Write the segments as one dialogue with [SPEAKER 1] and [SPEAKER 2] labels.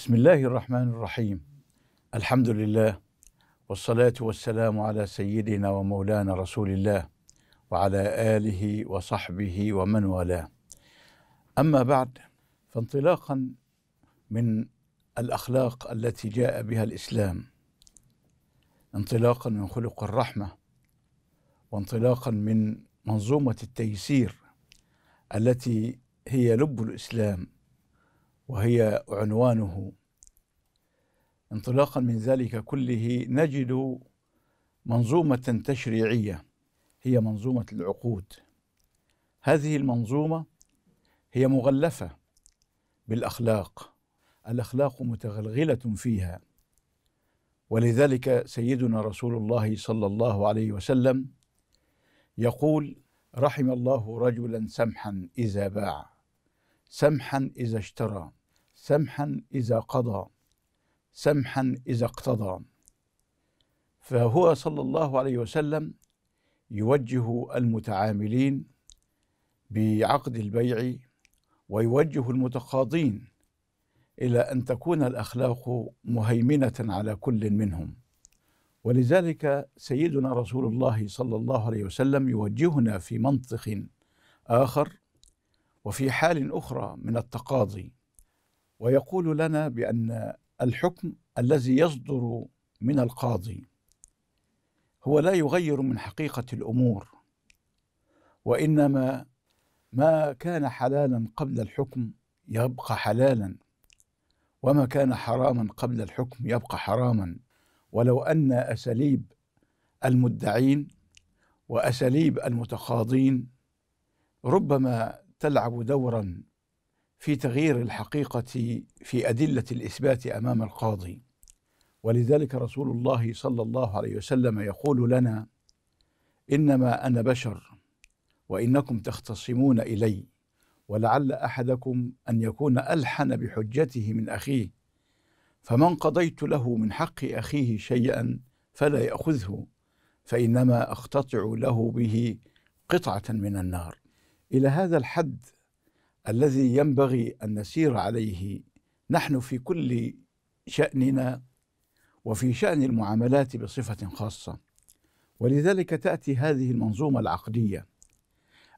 [SPEAKER 1] بسم الله الرحمن الرحيم الحمد لله والصلاة والسلام على سيدنا ومولانا رسول الله وعلى آله وصحبه ومن والاه أما بعد فانطلاقا من الأخلاق التي جاء بها الإسلام انطلاقا من خلق الرحمة وانطلاقا من منظومة التيسير التي هي لب الإسلام وهي عنوانه انطلاقا من ذلك كله نجد منظومة تشريعية هي منظومة العقود هذه المنظومة هي مغلفة بالأخلاق الأخلاق متغلغلة فيها ولذلك سيدنا رسول الله صلى الله عليه وسلم يقول رحم الله رجلا سمحا إذا باع سمحا إذا اشترى سمحا إذا قضى سمحا إذا اقتضى فهو صلى الله عليه وسلم يوجه المتعاملين بعقد البيع ويوجه المتقاضين إلى أن تكون الأخلاق مهيمنة على كل منهم ولذلك سيدنا رسول الله صلى الله عليه وسلم يوجهنا في منطق آخر وفي حال أخرى من التقاضي ويقول لنا بأن الحكم الذي يصدر من القاضي هو لا يغير من حقيقة الأمور وإنما ما كان حلالا قبل الحكم يبقى حلالا وما كان حراما قبل الحكم يبقى حراما ولو أن أساليب المدعين وأساليب المتخاضين ربما تلعب دورا في تغيير الحقيقه في ادله الاثبات امام القاضي ولذلك رسول الله صلى الله عليه وسلم يقول لنا انما انا بشر وانكم تختصمون الي ولعل احدكم ان يكون الحن بحجته من اخيه فمن قضيت له من حق اخيه شيئا فلا ياخذه فانما اقتطع له به قطعه من النار الى هذا الحد الذي ينبغي ان نسير عليه نحن في كل شاننا وفي شان المعاملات بصفه خاصه ولذلك تاتي هذه المنظومه العقديه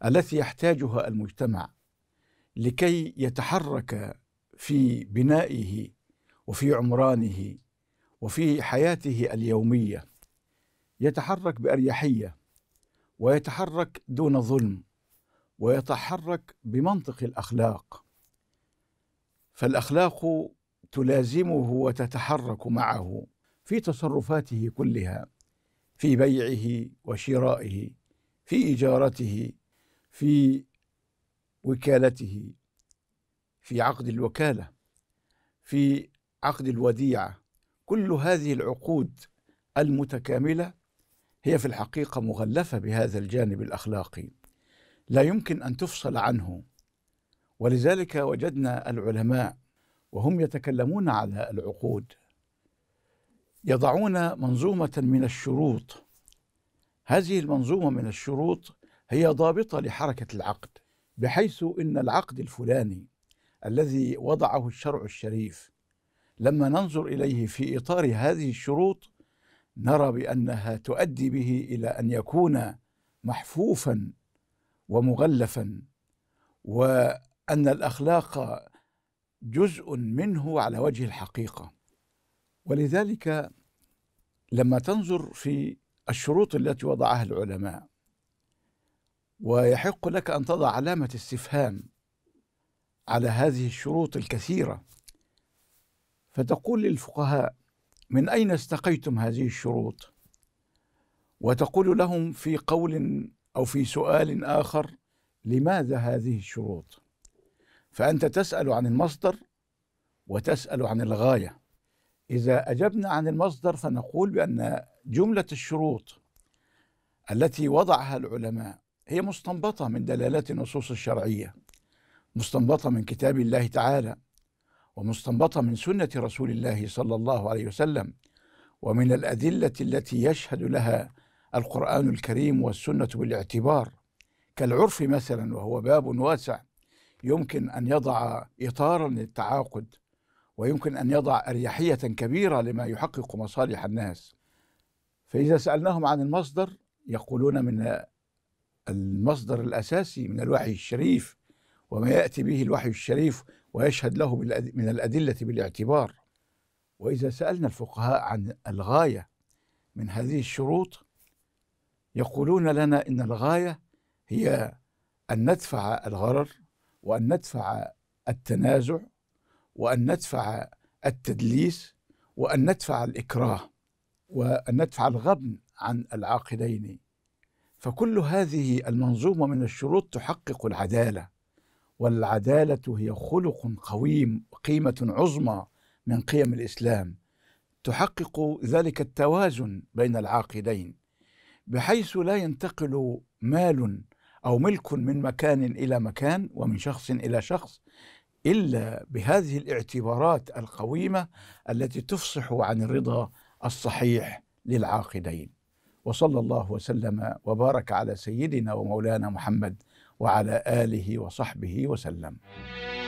[SPEAKER 1] التي يحتاجها المجتمع لكي يتحرك في بنائه وفي عمرانه وفي حياته اليوميه يتحرك باريحيه ويتحرك دون ظلم ويتحرك بمنطق الاخلاق فالاخلاق تلازمه وتتحرك معه في تصرفاته كلها في بيعه وشرائه في اجارته في وكالته في عقد الوكاله في عقد الوديعه كل هذه العقود المتكامله هي في الحقيقه مغلفه بهذا الجانب الاخلاقي لا يمكن ان تفصل عنه ولذلك وجدنا العلماء وهم يتكلمون على العقود يضعون منظومه من الشروط هذه المنظومه من الشروط هي ضابطه لحركه العقد بحيث ان العقد الفلاني الذي وضعه الشرع الشريف لما ننظر اليه في اطار هذه الشروط نرى بانها تؤدي به الى ان يكون محفوفا ومغلفا وأن الأخلاق جزء منه على وجه الحقيقة ولذلك لما تنظر في الشروط التي وضعها العلماء ويحق لك أن تضع علامة استفهام على هذه الشروط الكثيرة فتقول للفقهاء من أين استقيتم هذه الشروط وتقول لهم في قول او في سؤال اخر لماذا هذه الشروط فانت تسال عن المصدر وتسال عن الغايه اذا اجبنا عن المصدر فنقول بان جمله الشروط التي وضعها العلماء هي مستنبطه من دلالات النصوص الشرعيه مستنبطه من كتاب الله تعالى ومستنبطه من سنه رسول الله صلى الله عليه وسلم ومن الادله التي يشهد لها القرآن الكريم والسنة بالاعتبار كالعرف مثلا وهو باب واسع يمكن أن يضع إطارا للتعاقد ويمكن أن يضع أريحية كبيرة لما يحقق مصالح الناس فإذا سألناهم عن المصدر يقولون من المصدر الأساسي من الوحي الشريف وما يأتي به الوحي الشريف ويشهد له من الأدلة بالاعتبار وإذا سألنا الفقهاء عن الغاية من هذه الشروط يقولون لنا ان الغايه هي ان ندفع الغرر وان ندفع التنازع وان ندفع التدليس وان ندفع الاكراه وان ندفع الغبن عن العاقلين فكل هذه المنظومه من الشروط تحقق العداله والعداله هي خلق قويم قيمه عظمى من قيم الاسلام تحقق ذلك التوازن بين العاقلين بحيث لا ينتقل مال او ملك من مكان الى مكان ومن شخص الى شخص الا بهذه الاعتبارات القويمه التي تفصح عن الرضا الصحيح للعاقدين وصلى الله وسلم وبارك على سيدنا ومولانا محمد وعلى اله وصحبه وسلم